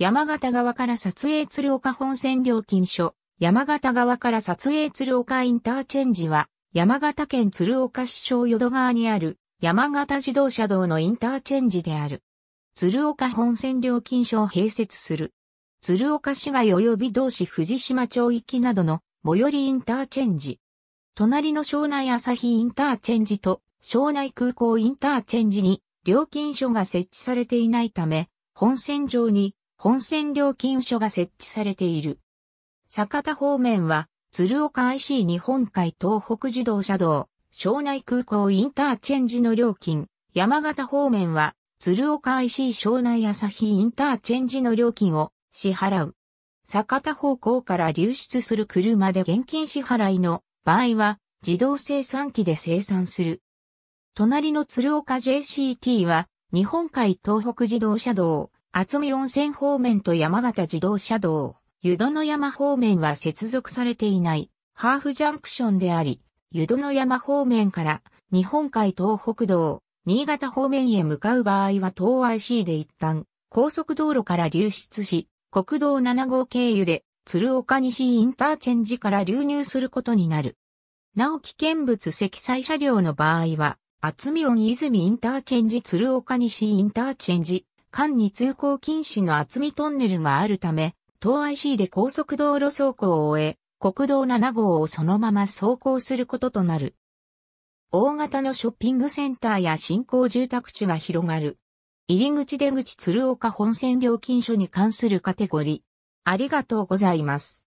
山形側から撮影鶴岡本線料金所、山形側から撮影鶴岡インターチェンジは、山形県鶴岡市小淀川にある山形自動車道のインターチェンジである。鶴岡本線料金所を併設する。鶴岡市街及び同市藤島町域などの最寄りインターチェンジ。隣の庄内朝日インターチェンジと庄内空港インターチェンジに料金所が設置されていないため、本線上に本線料金所が設置されている。坂田方面は、鶴岡 IC 日本海東北自動車道、庄内空港インターチェンジの料金、山形方面は、鶴岡 IC 庄内朝日インターチェンジの料金を支払う。坂田方向から流出する車で現金支払いの場合は、自動生産機で生産する。隣の鶴岡 JCT は、日本海東北自動車道、厚見温泉方面と山形自動車道、湯戸の山方面は接続されていない、ハーフジャンクションであり、湯戸の山方面から日本海東北道、新潟方面へ向かう場合は東 IC で一旦高速道路から流出し、国道7号経由で鶴岡西インターチェンジから流入することになる。なお危険物積載車両の場合は、厚見温泉インターチェンジ鶴岡西インターチェンジ間に通行禁止の厚みトンネルがあるため、東 IC で高速道路走行を終え、国道7号をそのまま走行することとなる。大型のショッピングセンターや新興住宅地が広がる。入り口出口鶴岡本線料金所に関するカテゴリー。ありがとうございます。